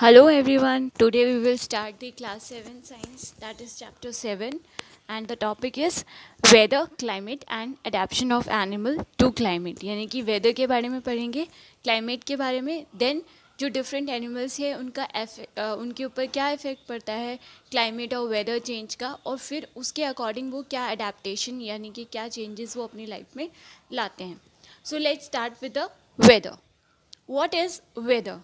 Hello everyone today we will start the class seven science that is chapter seven and the topic is weather climate and adaptation of animal to climate यानी कि weather के बारे में पढ़ेंगे climate के बारे में then जो डिफरेंट एनिमल्स हैं उनका उनके ऊपर क्या इफेक्ट पड़ता है क्लाइमेट और वेदर चेंज का और फिर उसके अकॉर्डिंग वो क्या अडेप्टशन यानी कि क्या चेंजेस वो अपनी लाइफ में लाते हैं so let start with the weather what is weather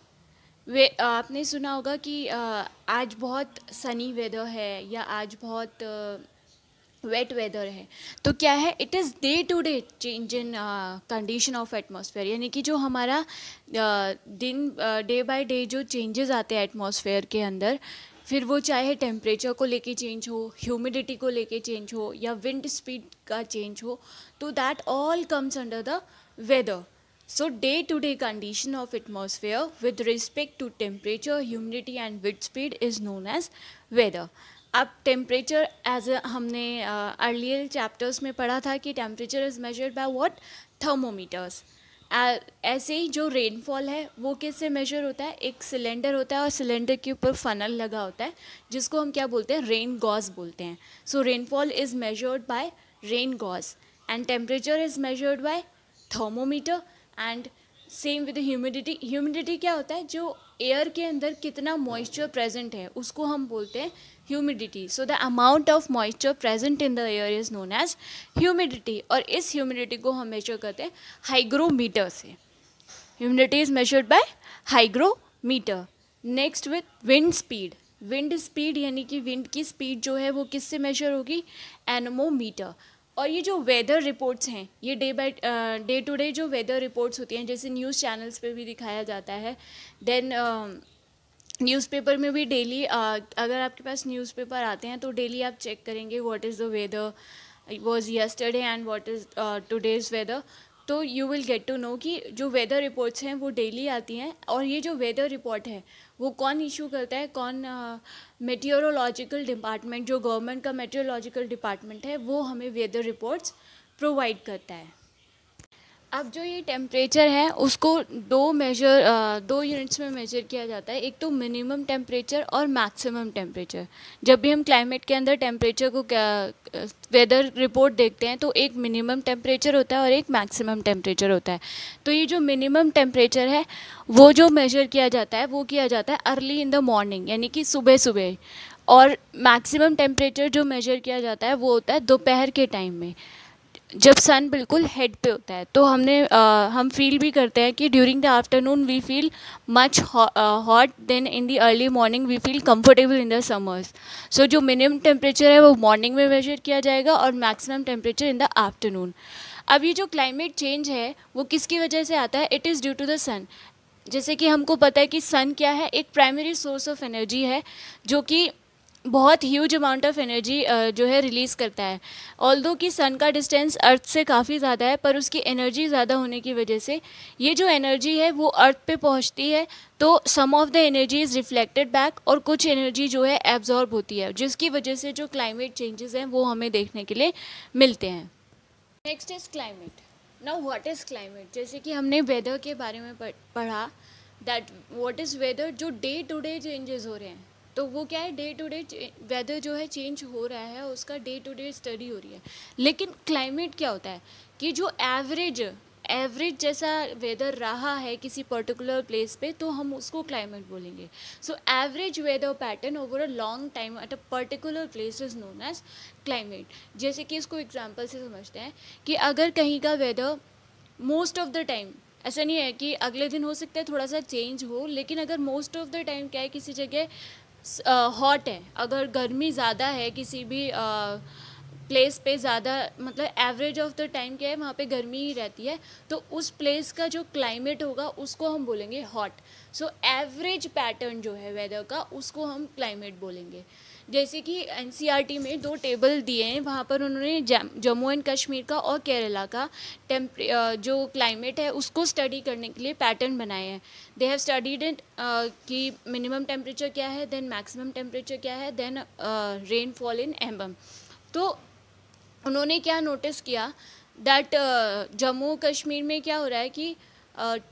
वे आपने सुना होगा कि आज बहुत सनी वेदर है या आज बहुत वेट वेदर है तो क्या है it is day to day change in condition of atmosphere यानी कि जो हमारा दिन डे बाय डे जो चेंजेस आते हैं एटमोसफेयर के अंदर फिर वो चाहे टेम्परेचर को लेके चेंज हो ह्यूमिडिटी को लेके चेंज हो या विंड स्पीड का चेंज हो तो that all comes under the weather So day-to-day condition condition of atmosphere with respect to temperature, humidity and wind speed is known as weather. अब टेम्परेचर एज हमने earlier uh, chapters में पढ़ा था कि temperature is measured by what thermometers ऐसे ही जो rainfall है वो किससे मेजर होता है एक सिलेंडर होता है और सिलेंडर के ऊपर फनल लगा होता है जिसको हम क्या बोलते हैं रेन गॉज बोलते हैं so rainfall is measured by rain gauge and temperature is measured by thermometer and same with humidity humidity क्या होता है जो एयर के अंदर कितना मॉइस्चर प्रेजेंट है उसको हम बोलते हैं humidity so the amount of moisture present in the air is known as humidity और इस ह्यूमिडिटी को हम मेजर करते हैं हाइग्रोमीटर से humidity is measured by hygrometer next with wind speed wind speed यानी कि विंड की स्पीड जो है वो किससे मेजर होगी एनमोमीटर और ये जो वेदर रिपोर्ट्स हैं ये day by day to day जो वेदर रिपोर्ट्स होती हैं जैसे न्यूज़ चैनल्स पे भी दिखाया जाता है देन न्यूज़पेपर में भी डेली अगर आपके पास न्यूज़पेपर आते हैं तो डेली आप चेक करेंगे what is the weather was yesterday and what is today's weather तो you will get to know कि जो वेदर रिपोर्ट्स हैं वो डेली आती हैं और ये जो वेदर रिपोर्ट है वो कौन इशू करता है कौन मेटियोरोलॉजिकल डिपार्टमेंट जो गवर्नमेंट का मेटियोरोलॉजिकल डिपार्टमेंट है वो हमें वेदर रिपोर्ट्स प्रोवाइड करता है अब जो ये टेम्परेचर है उसको दो मेजर दो यूनिट्स में मेजर किया जाता है एक तो मिनिमम टेम्परेचर और मैक्सिमम टेम्परेचर जब भी हम क्लाइमेट के अंदर टेम्परेचर को वेदर रिपोर्ट देखते हैं तो एक मिनिमम टेम्परेचर होता है और एक मैक्सिमम टेम्परेचर होता है तो ये जो मिनिमम टेम्परेचर है वो जो मेजर किया जाता है वो किया जाता है अर्ली इन द मॉर्निंग यानी कि सुबह सुबह और मैक्सिमम टेम्परेचर जो मेजर किया जाता है वो होता है दोपहर के टाइम में जब सन बिल्कुल हेड पे होता है तो हमने आ, हम फील भी करते हैं कि during the afternoon we feel much hot then in the early morning we feel comfortable in the summers so जो मिनिमम टेम्परेचर है वो मॉर्निंग में मेजर किया जाएगा और maximum temperature in the afternoon अब ये जो क्लाइमेट चेंज है वो किसकी वजह से आता है it is due to the sun जैसे कि हमको पता है कि सन क्या है एक प्राइमरी सोर्स ऑफ एनर्जी है जो कि बहुत ह्यूज अमाउंट ऑफ एनर्जी जो है रिलीज़ करता है ऑल दो कि सन का डिस्टेंस अर्थ से काफ़ी ज़्यादा है पर उसकी एनर्जी ज़्यादा होने की वजह से ये जो एनर्जी है वो अर्थ पे पहुंचती है तो some of the energy is reflected back और कुछ एनर्जी जो है एब्जॉर्ब होती है जिसकी वजह से जो क्लाइमेट चेंजेस हैं वो हमें देखने के लिए मिलते हैं नेक्स्ट इज़ क्लाइमेट ना व्हाट इज़ क्लाइमेट जैसे कि हमने वेदर के बारे में पढ़ा दैट व्हाट इज़ वेदर जो डे टू डे चेंजेस हो रहे हैं तो वो क्या है डे टू डे वेदर जो है चेंज हो रहा है उसका डे टू डे स्टडी हो रही है लेकिन क्लाइमेट क्या होता है कि जो एवरेज एवरेज जैसा वेदर रहा है किसी पर्टिकुलर प्लेस पे तो हम उसको क्लाइमेट बोलेंगे so average weather pattern over a long time at a particular place is known as climate जैसे कि इसको एग्जांपल से समझते हैं कि अगर कहीं का weather most of the time ऐसा नहीं है कि अगले दिन हो सकता है थोड़ा सा चेंज हो लेकिन अगर मोस्ट ऑफ द टाइम क्या है किसी जगह हॉट है अगर गर्मी ज़्यादा है किसी भी प्लेस पे ज़्यादा मतलब एवरेज ऑफ द टाइम क्या है वहाँ पे गर्मी ही रहती है तो उस प्लेस का जो क्लाइमेट होगा उसको हम बोलेंगे हॉट सो एवरेज पैटर्न जो है वेदर का उसको हम क्लाइमेट बोलेंगे जैसे कि एन e में दो टेबल दिए हैं वहाँ पर उन्होंने जम्मू एंड कश्मीर का और केरला का टेम्परे जो क्लाइमेट है उसको स्टडी करने के लिए पैटर्न बनाए हैं दे हैव स्टडीड इट कि मिनिमम टेम्परेचर क्या है देन मैक्सिमम टेम्परेचर क्या है देन रेनफॉल इन एम्बम तो उन्होंने क्या नोटिस किया दैट जम्मू कश्मीर में क्या हो रहा है कि uh,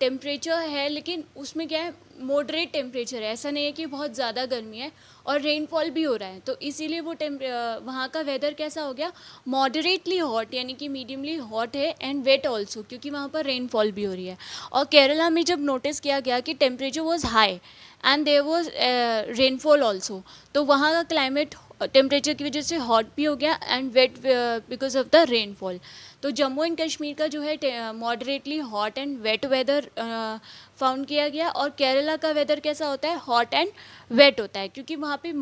टेम्परेचर है लेकिन उसमें क्या है मॉडरेट टेम्परेचर है ऐसा नहीं है कि बहुत ज़्यादा गर्मी है और रेनफॉल भी हो रहा है तो इसीलिए वो टेम्प वहाँ का वेदर कैसा हो गया मॉडरेटली हॉट यानी कि मीडियमली हॉट है एंड वेट ऑल्सो क्योंकि वहाँ पर रेनफॉल भी हो रही है और केरला में जब नोटिस किया गया कि temperature was high and there was rainfall also तो वहाँ का क्लाइमेट टेम्परेचर की वजह से हॉट भी हो गया and wet because of the rainfall तो जम्मू एंड कश्मीर का जो है moderately hot and wet weather found किया गया और केरला का वेदर कैसा होता है हॉट एंड वेट होता है क्योंकि वहाँ पे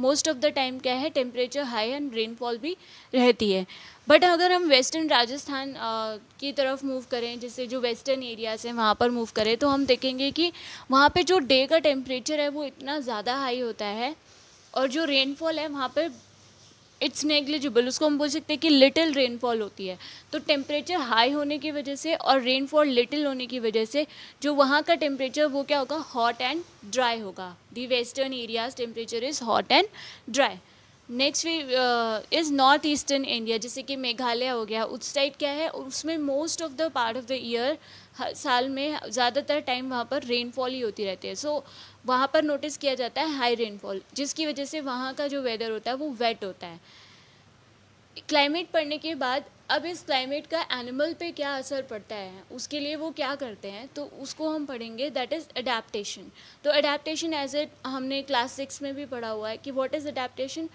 मोस्ट ऑफ द टाइम क्या है टेम्परेचर हाई एंड रेनफॉल भी रहती है बट अगर हम वेस्टर्न राजस्थान uh, की तरफ मूव करें जैसे जो वेस्टर्न एरियाज़ हैं वहाँ पर मूव करें तो हम देखेंगे कि वहाँ पे जो डे का टेम्परेचर है वो इतना ज़्यादा हाई होता है और जो रेनफॉल है वहाँ पर इट्स नेग्लिजिबल उसको हम बोल सकते हैं कि लिटिल रेनफॉल होती है तो टेम्परेचर हाई होने की वजह से और रेनफॉल लिटिल होने की वजह से जो वहाँ का टेम्परेचर वो क्या होगा हॉट एंड ड्राई होगा the western areas temperature is hot and dry next we is north eastern India जैसे कि मेघालय हो गया उस टाइप क्या है उसमें most of the part of the year साल में ज़्यादातर टाइम वहाँ पर रेनफॉल ही होती रहती है सो so, वहाँ पर नोटिस किया जाता है हाई रेनफॉल जिसकी वजह से वहाँ का जो वेदर होता है वो वेट होता है क्लाइमेट पढ़ने के बाद अब इस क्लाइमेट का एनिमल पे क्या असर पड़ता है उसके लिए वो क्या करते हैं तो उसको हम पढ़ेंगे दैट इज़ अडेप्टेशन तो अडेप्टेशन एज ए हमने क्लास सिक्स में भी पढ़ा हुआ है कि वॉट इज़ अडेप्टन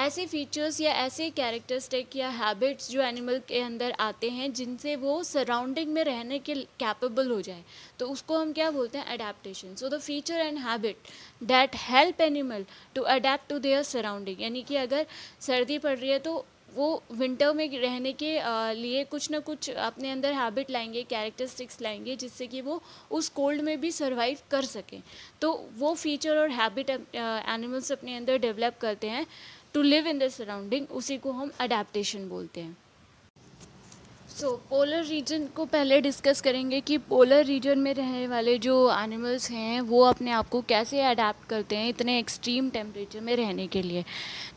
ऐसे फीचर्स या ऐसे कैरेक्टरिस्टिक या हैबिट्स जो एनिमल के अंदर आते हैं जिनसे वो सराउंडिंग में रहने के कैपेबल हो जाए तो उसको हम क्या बोलते हैं adaptation so the feature and habit that help animal to adapt to their surrounding यानी कि अगर सर्दी पड़ रही है तो वो विंटर में रहने के लिए कुछ ना कुछ अपने अंदर हैबिट लाएंगे कैरेक्टरिस्टिक्स लाएंगे जिससे कि वो उस कोल्ड में भी सर्वाइव कर सकें तो वो फीचर और हैबिट एनिमल्स अपने अंदर डेवलप करते हैं to live in the surrounding उसी को हम अडेप्टशन बोलते हैं सो पोलर रीजन को पहले डिस्कस करेंगे कि पोलर रीजन में रहने वाले जो एनिमल्स हैं वो अपने आप को कैसे अडेप्ट करते हैं इतने एक्सट्रीम टेम्परेचर में रहने के लिए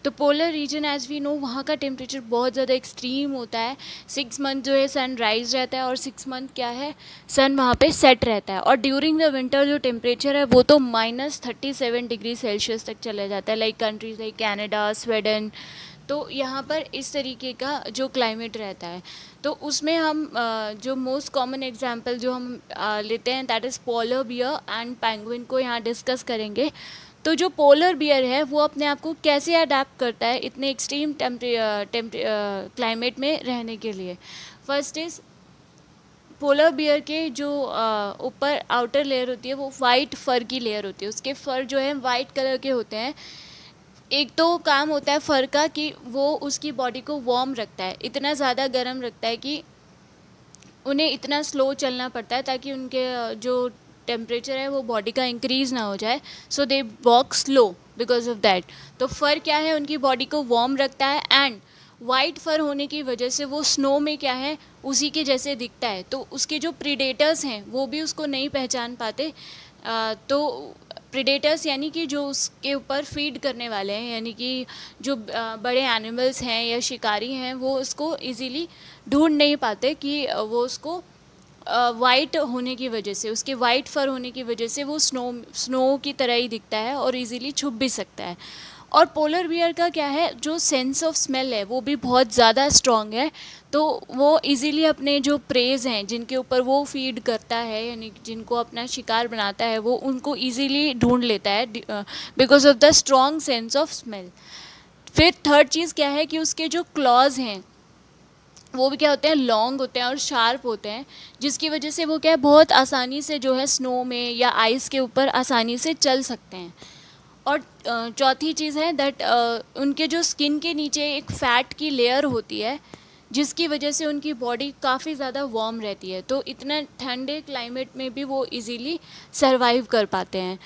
तो polar region as we know वहाँ का टेम्परेचर बहुत ज़्यादा एक्सट्रीम होता है सिक्स मंथ जो है सन राइज रहता है और सिक्स मंथ क्या है सन वहाँ पे सेट रहता है और ड्यूरिंग द विंटर जो टेम्परेचर है वो तो minus thirty seven degree Celsius तक चला जाता है like countries like Canada Sweden तो यहाँ पर इस तरीके का जो क्लाइमेट रहता है तो उसमें हम जो मोस्ट कॉमन एग्जांपल जो हम लेते हैं that is polar bear and penguin को यहाँ डिस्कस करेंगे तो जो पोलर बियर है वो अपने आप को कैसे अडेप्ट करता है इतने एक्सट्रीम क्लाइमेट में रहने के लिए फर्स्ट इज़ पोलर बियर के जो ऊपर आउटर लेयर होती है वो वाइट फर की लेयर होती है उसके फर जो है वाइट कलर के होते हैं एक तो काम होता है फ़र का कि वो उसकी बॉडी को वार्म रखता है इतना ज़्यादा गर्म रखता है कि उन्हें इतना स्लो चलना पड़ता है ताकि उनके जो टेम्परेचर है वो बॉडी का इंक्रीज़ ना हो जाए so they walk slow because of that तो फ़र क्या है उनकी बॉडी को वार्म रखता है एंड वाइट फर होने की वजह से वो स्नो में क्या है उसी के जैसे दिखता है तो उसके जो प्रीडेटर्स हैं वो भी उसको नहीं पहचान पाते आ, तो प्रिडेटर्स यानी कि जो उसके ऊपर फीड करने वाले हैं यानी कि जो बड़े एनिमल्स हैं या शिकारी हैं वो उसको इजीली ढूंढ नहीं पाते कि वो उसको वाइट होने की वजह से उसके वाइट फर होने की वजह से वो स्नो स्नो की तरह ही दिखता है और इजीली छुप भी सकता है और पोलर बियर का क्या है जो सेंस ऑफ स्मेल है वो भी बहुत ज़्यादा स्ट्रॉन्ग है तो वो इजीली अपने जो प्रेज हैं जिनके ऊपर वो फीड करता है यानी जिनको अपना शिकार बनाता है वो उनको इजीली ढूंढ लेता है because of the strong sense of smell फिर थर्ड चीज़ क्या है कि उसके जो क्लॉज हैं वो भी क्या होते हैं लॉन्ग होते हैं और शार्प होते हैं जिसकी वजह से वो क्या है बहुत आसानी से जो है स्नो में या आइस के ऊपर आसानी से चल सकते हैं और चौथी चीज़ है दैट उनके जो स्किन के नीचे एक फ़ैट की लेयर होती है जिसकी वजह से उनकी बॉडी काफ़ी ज़्यादा वार्म रहती है तो इतना ठंडे क्लाइमेट में भी वो इजीली सर्वाइव कर पाते हैं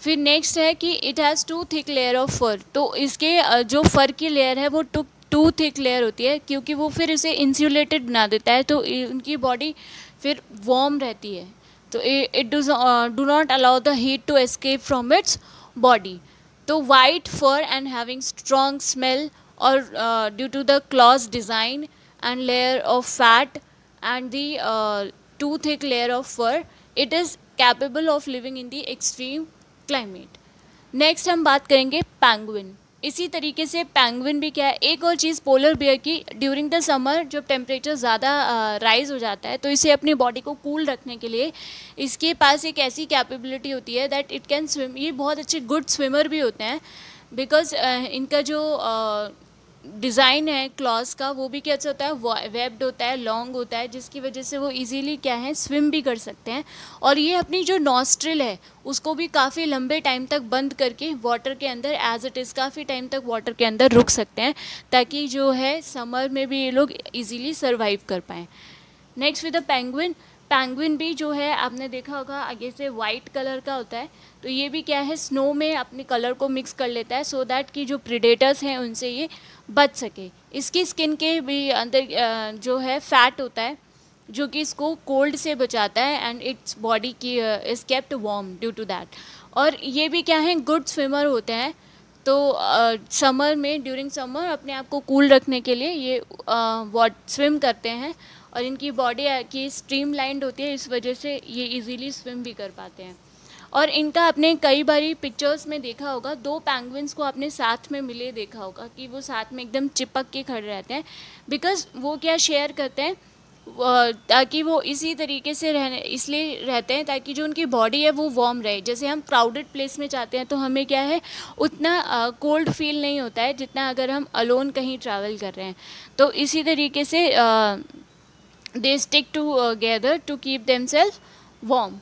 फिर नेक्स्ट है कि it has two thick layer of fur तो इसके जो फर की लेयर है वो टू टू थिक लेयर होती है क्योंकि वो फिर इसे इंसुलेटेड बना देता है तो उनकी बॉडी फिर वार्म रहती है तो it do do not allow the heat to escape from its body. The white fur and having strong smell or uh, due to the claws design and layer of fat and the uh, too thick layer of fur, it is capable of living in the extreme climate. Next, हम बात करेंगे penguin इसी तरीके से penguin भी क्या है एक और चीज़ पोलर बियर की ड्यूरिंग द समर जब टेम्परेचर ज़्यादा राइज हो जाता है तो इसे अपनी बॉडी को कूल रखने के लिए इसके पास एक ऐसी कैपेबिलिटी होती है दैट इट कैन स्विम ये बहुत अच्छे गुड स्विमर भी होते हैं बिकॉज uh, इनका जो uh, डिज़ाइन है क्लॉज का वो भी कैसे होता है वेब्ड होता है लॉन्ग होता है जिसकी वजह से वो इजीली क्या है स्विम भी कर सकते हैं और ये अपनी जो नॉस्ट्रिल है उसको भी काफ़ी लंबे टाइम तक बंद करके वाटर के अंदर एज इट इज़ काफ़ी टाइम तक वाटर के अंदर रुक सकते हैं ताकि जो है समर में भी ये लोग ईजिली सर्वाइव कर पाएँ next with the penguin penguin भी जो है आपने देखा होगा आगे से वाइट कलर का होता है तो ये भी क्या है स्नो में अपने कलर को मिक्स कर लेता है सो दैट कि जो प्रिडेटर्स हैं उनसे ये बच सके इसकी स्किन के भी अंदर जो है फैट होता है जो कि इसको कोल्ड से बचाता है एंड इट्स बॉडी की is kept warm due to that और ये भी क्या है गुड स्विमर होते हैं तो समर में ड्यूरिंग समर अपने आप को कूल रखने के लिए ये वॉट स्विम करते हैं और इनकी बॉडी की स्ट्रीम लाइंड होती है इस वजह से ये इजीली स्विम भी कर पाते हैं और इनका आपने कई बारी पिक्चर्स में देखा होगा दो पैंगविन्स को आपने साथ में मिले देखा होगा कि वो साथ में एकदम चिपक के खड़े रहते हैं बिकॉज वो क्या शेयर करते हैं ताकि वो इसी तरीके से रहने इसलिए रहते हैं ताकि जो उनकी बॉडी है वो वार्म रहे जैसे हम क्राउडेड प्लेस में जाते हैं तो हमें क्या है उतना कोल्ड फील नहीं होता है जितना अगर हम अलोन कहीं ट्रैवल कर रहे हैं तो इसी तरीके से they stick together to keep themself warm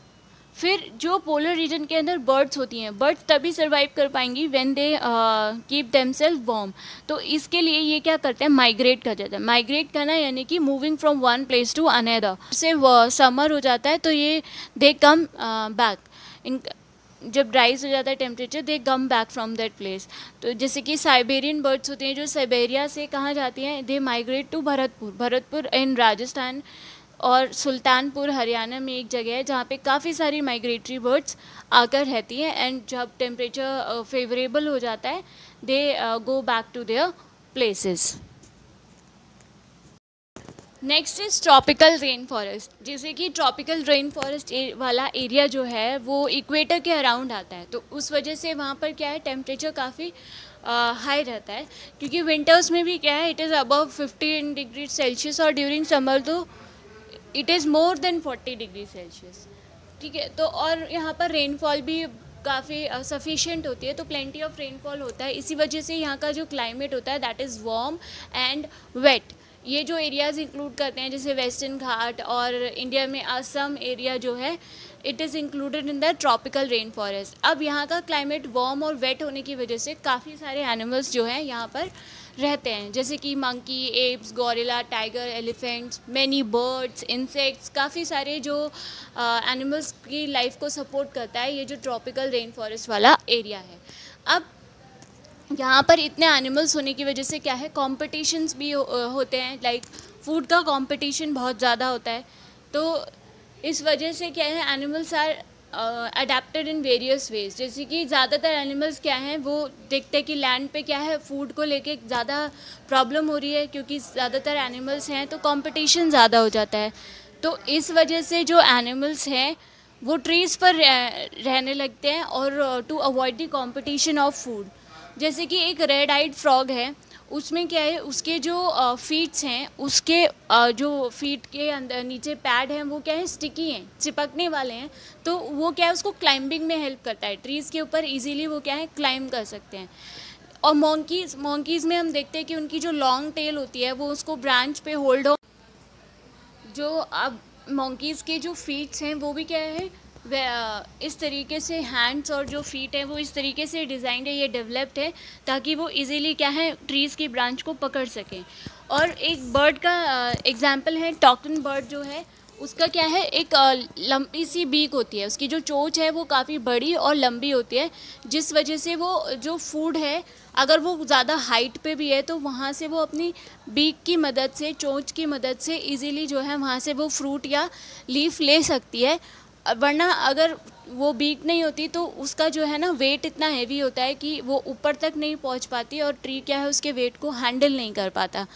फिर जो पोलर रीजन के अंदर बर्ड्स होती हैं बर्ड्स तभी सर्वाइव कर पाएंगी when they keep themself warm तो इसके लिए ये क्या करते हैं माइग्रेट कर जाते हैं माइग्रेट करना यानी कि moving from one place to another से समर हो जाता है तो ये दे कम बैक इन जब राइज हो जाता है temperature they come back from that place तो जैसे कि साइबेरियन बर्ड्स होते हैं जो साइबेरिया से कहाँ जाती हैं they migrate to Bharatpur Bharatpur in Rajasthan और सुल्तानपुर हरियाणा में एक जगह है जहाँ पे काफ़ी सारी माइग्रेटरी बर्ड्स आकर रहती हैं एंड जब टेम्परेचर फेवरेबल हो जाता है they go back to their places next is tropical rain forest जैसे कि ट्रॉपिकल रेन फॉरेस्ट वाला एरिया जो है वो इक्वेटर के अराउंड आता है तो उस वजह से वहाँ पर क्या है टेम्परेचर काफ़ी हाई uh, रहता है क्योंकि विंटर्स में भी क्या है it is above 15 degree Celsius और ड्यूरिंग समर तो it is more than forty degree Celsius ठीक है तो और यहाँ पर रेनफॉल भी काफ़ी सफिशेंट होती है तो प्लेंटी ऑफ रेनफॉल होता है इसी वजह से यहाँ का जो क्लाइमेट होता है that is warm and wet ये जो एरियाज़ इंक्लूड करते हैं जैसे वेस्टर्न घाट और इंडिया में असम एरिया जो है it is included in the tropical rain forest अब यहाँ का क्लाइमेट वार्म और वेट होने की वजह से काफ़ी सारे एनिमल्स जो हैं यहाँ पर रहते हैं जैसे कि monkey apes gorilla tiger elephants many birds insects काफ़ी सारे जो एनिमल्स की लाइफ को सपोर्ट करता है ये जो ट्रॉपिकल रेन फॉरेस्ट वाला एरिया है अब यहाँ पर इतने एनिमल्स होने की वजह से क्या है कॉम्पिटिशन्स भी हो, होते हैं लाइक फूड का कॉम्पिटिशन बहुत ज़्यादा होता है तो इस वजह से क्या है animals are adapted in various ways जैसे कि ज़्यादातर एनिमल्स क्या हैं वो देखते हैं कि लैंड पे क्या है फूड को लेके ज़्यादा प्रॉब्लम हो रही है क्योंकि ज़्यादातर एनिमल्स हैं तो कंपटीशन ज़्यादा हो जाता है तो इस वजह से जो एनिमल्स हैं वो ट्रीज़ पर रहने लगते हैं और to avoid the competition of food जैसे कि एक रेड आइड फ्रॉग है उसमें क्या है उसके जो फीट्स हैं उसके जो फीट के अंदर नीचे पैड हैं वो क्या है स्टिकी हैं चिपकने वाले हैं तो वो क्या है उसको क्लाइंबिंग में हेल्प करता है ट्रीज़ के ऊपर इजीली वो क्या है क्लाइंब कर सकते हैं और मोंकीज़ मोंकीज़ में हम देखते हैं कि उनकी जो लॉन्ग टेल होती है वो उसको ब्रांच पे होल्ड हो जो अब मोंकीज़ के जो फीट्स हैं वो भी क्या है इस तरीके से हैंड्स और जो फीट हैं वो इस तरीके से डिज़ाइंड है ये डेवलप्ड है ताकि वो इजीली क्या है ट्रीज़ की ब्रांच को पकड़ सकें और एक बर्ड का एग्ज़ाम्पल है टॉकन बर्ड जो है उसका क्या है एक लंबी सी बीक होती है उसकी जो चोच है वो काफ़ी बड़ी और लंबी होती है जिस वजह से वो जो फूड है अगर वो ज़्यादा हाइट पे भी है तो वहाँ से वो अपनी बीक की मदद से चोच की मदद से इजीली जो है वहाँ से वो फ्रूट या लीफ ले सकती है वरना अगर वो बीट नहीं होती तो उसका जो है ना वेट इतना हैवी होता है कि वो ऊपर तक नहीं पहुंच पाती और ट्री क्या है उसके वेट को हैंडल नहीं कर पाता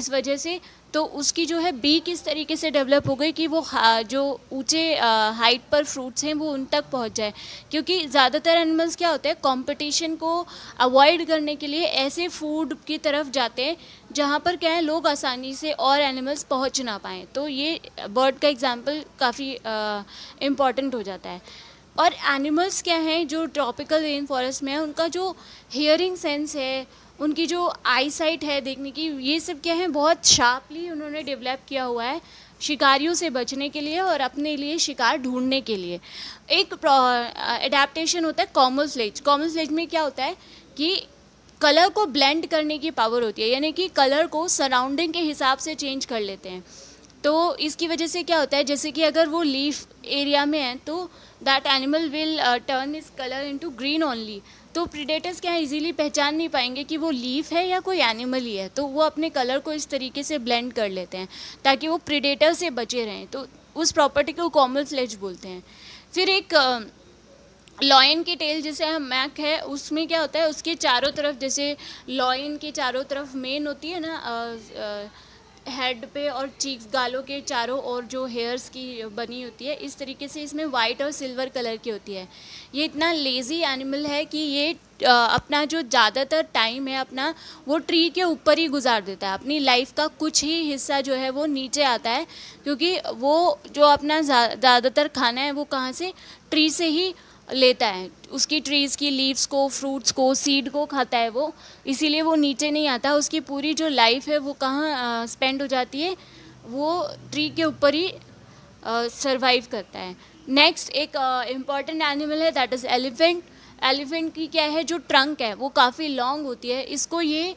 इस वजह से तो उसकी जो है बीक इस तरीके से डेवलप हो गई कि वो जो ऊंचे हाइट पर फ्रूट्स हैं वो उन तक पहुंच जाए क्योंकि ज़्यादातर एनिमल्स क्या होते हैं कंपटीशन को अवॉइड करने के लिए ऐसे फूड की तरफ जाते हैं जहाँ पर क्या है लोग आसानी से और एनिमल्स पहुँच ना पाएँ तो ये बर्ड का एग्ज़ाम्पल काफ़ी इम्पॉर्टेंट हो जाता है और एनिमल्स क्या हैं जो ट्रॉपिकल रेन फॉरेस्ट में है उनका जो हियरिंग सेंस है उनकी जो आई साइट है देखने की ये सब क्या है बहुत शार्पली उन्होंने डेवलप किया हुआ है शिकारियों से बचने के लिए और अपने लिए शिकार ढूंढने के लिए एक एडाप्टेशन होता है कॉमन स्लेज कॉमन स्लेज में क्या होता है कि कलर को ब्लेंड करने की पावर होती है यानी कि कलर को सराउंडिंग के हिसाब से चेंज कर लेते हैं तो इसकी वजह से क्या होता है जैसे कि अगर वो लीफ एरिया में है तो that animal will turn its colour into green only तो प्रिडेटर्स क्या इजीली पहचान नहीं पाएंगे कि वो लीफ है या कोई एनिमल ही है तो वो अपने कलर को इस तरीके से ब्लेंड कर लेते हैं ताकि वो प्रिडेटर से बचे रहें तो उस प्रॉपर्टी को कॉमन फ्लेज बोलते हैं फिर एक लॉयन uh, की टेल जैसे हम मैक है उसमें क्या होता है उसके चारों तरफ जैसे लॉयन के चारों तरफ मेन होती है ना ah, uh, ah, uh, head पे और चीक्स गालों के चारों और जो हेयर्स की बनी होती है इस तरीके से इसमें वाइट और सिल्वर कलर की होती है ये इतना लेज़ी एनिमल है कि ये अपना जो ज़्यादातर टाइम है अपना वो ट्री के ऊपर ही गुजार देता है अपनी लाइफ का कुछ ही हिस्सा जो है वो नीचे आता है क्योंकि वो जो अपना ज़्यादातर खाना है वो कहाँ से ट्री से ही लेता है उसकी ट्रीज़ की लीव्स को फ्रूट्स को सीड को खाता है वो इसीलिए वो नीचे नहीं आता उसकी पूरी जो लाइफ है वो कहाँ स्पेंड हो जाती है वो ट्री के ऊपर ही सर्वाइव करता है नेक्स्ट एक इम्पॉर्टेंट एनिमल है दैट इज़ एलिफेंट एलिफेंट की क्या है जो ट्रंक है वो काफ़ी लॉन्ग होती है इसको ये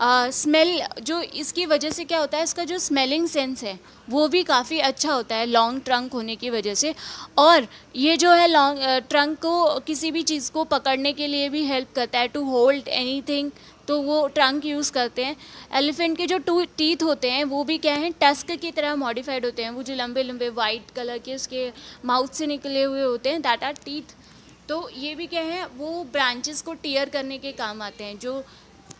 स्मेल जो इसकी वजह से क्या होता है इसका जो स्मेलिंग सेंस है वो भी काफ़ी अच्छा होता है लॉन्ग ट्रंक होने की वजह से और ये जो है लॉन्ग ट्रंक को किसी भी चीज़ को पकड़ने के लिए भी हेल्प करता है टू होल्ड एनीथिंग तो वो ट्रंक यूज़ करते हैं एलिफेंट के जो टू टीथ होते हैं वो भी क्या हैं टस्क की तरह मॉडिफाइड होते हैं वो जो लंबे लंबे वाइट कलर के उसके माउथ से निकले हुए होते हैं डाटा टीथ तो ये भी क्या है वो ब्रांचेस को टीयर करने के काम आते हैं जो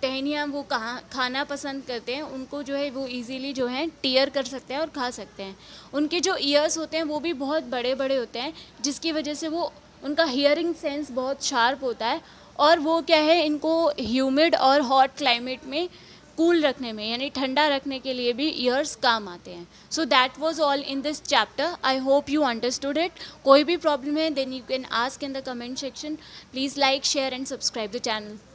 टहनियाँ वो कहाँ खाना पसंद करते हैं उनको जो है वो इजीली जो है टीयर कर सकते हैं और खा सकते हैं उनके जो ईयर्स होते हैं वो भी बहुत बड़े बड़े होते हैं जिसकी वजह से वो उनका हियरिंग सेंस बहुत शार्प होता है और वो क्या है इनको ह्यूमिड और हॉट क्लाइमेट में कूल रखने में यानी ठंडा रखने के लिए भी ईयर्स काम आते हैं so that was all in this chapter I hope you understood it कोई भी प्रॉब्लम है then you can ask in the comment section please like share and subscribe the channel